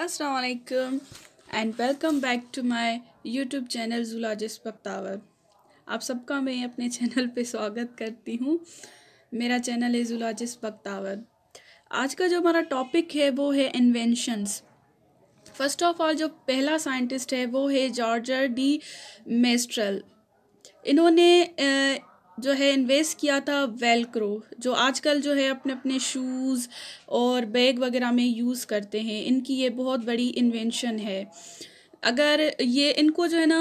असलकम and welcome back to my YouTube channel zoologist Bakhtawar आप सबका मैं अपने चैनल पे स्वागत करती हूँ मेरा चैनल है जूलॉजिस्ट पक्तावर आज का जो हमारा टॉपिक है वो है इन्वेंशंस फर्स्ट ऑफ ऑल जो पहला साइंटिस्ट है वो है जॉर्जर डी मेस्ट्रल इन्होंने जो है इन्वेस्ट किया था वेलक्रो जो आजकल जो है अपने अपने शूज़ और बैग वगैरह में यूज़ करते हैं इनकी ये बहुत बड़ी इन्वेंशन है अगर ये इनको जो है ना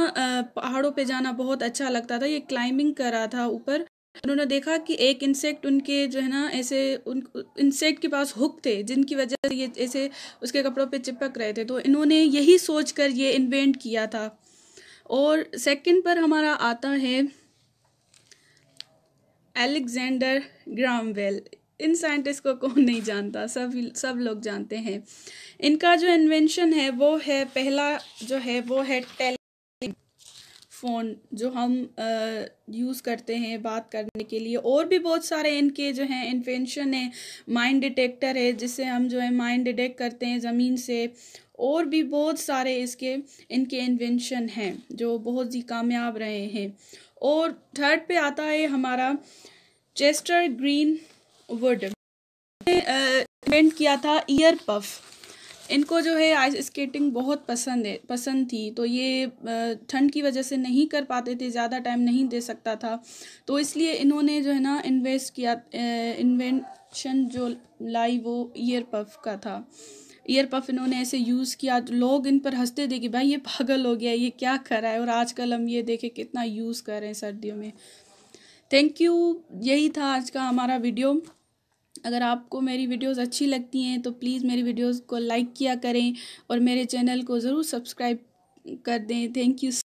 पहाड़ों पे जाना बहुत अच्छा लगता था ये क्लाइंबिंग कर रहा था ऊपर उन्होंने देखा कि एक इंसेक्ट उनके जो है ना ऐसे उन इंसेक्ट के पास हुक थे जिनकी वजह से ये ऐसे उसके कपड़ों पे चिपक रहे थे तो इन्होंने यही सोच कर ये इन्वेंट किया था और सेकंड पर हमारा आता है एलेक्जेंडर ग्रामवेल इन साइंटिस्ट को कौन नहीं जानता सब सब लोग जानते हैं इनका जो इन्वेंशन है वो है पहला जो है वो है टेल फ़ोन जो हम यूज़ करते हैं बात करने के लिए और भी बहुत सारे इनके जो हैं इन्वेंशन है माइंड डिटेक्टर है जिससे हम जो है माइंड डिटेक्ट करते हैं ज़मीन से और भी बहुत सारे इसके इनके इन्वेंशन हैं जो बहुत ही कामयाब रहे हैं और थर्ड पे आता है हमारा चेस्टर ग्रीन वुड इन्वेंट किया था ईयर पफ इनको जो है आइस स्केटिंग बहुत पसंद है पसंद थी तो ये ठंड की वजह से नहीं कर पाते थे ज़्यादा टाइम नहीं दे सकता था तो इसलिए इन्होंने जो है ना इन्वेस्ट किया इन्वेंशन जो लाई वो ईयर पफ का था ईयर पफ इन्होंने ऐसे यूज़ किया लोग इन पर हंसते थे कि भाई ये पागल हो गया ये क्या कर रहा है और आजकल हम ये देखें कितना यूज़ कर रहे हैं सर्दियों में थैंक यू यही था आज का हमारा वीडियो अगर आपको मेरी वीडियोस अच्छी लगती हैं तो प्लीज़ मेरी वीडियोस को लाइक किया करें और मेरे चैनल को ज़रूर सब्सक्राइब कर दें थैंक यू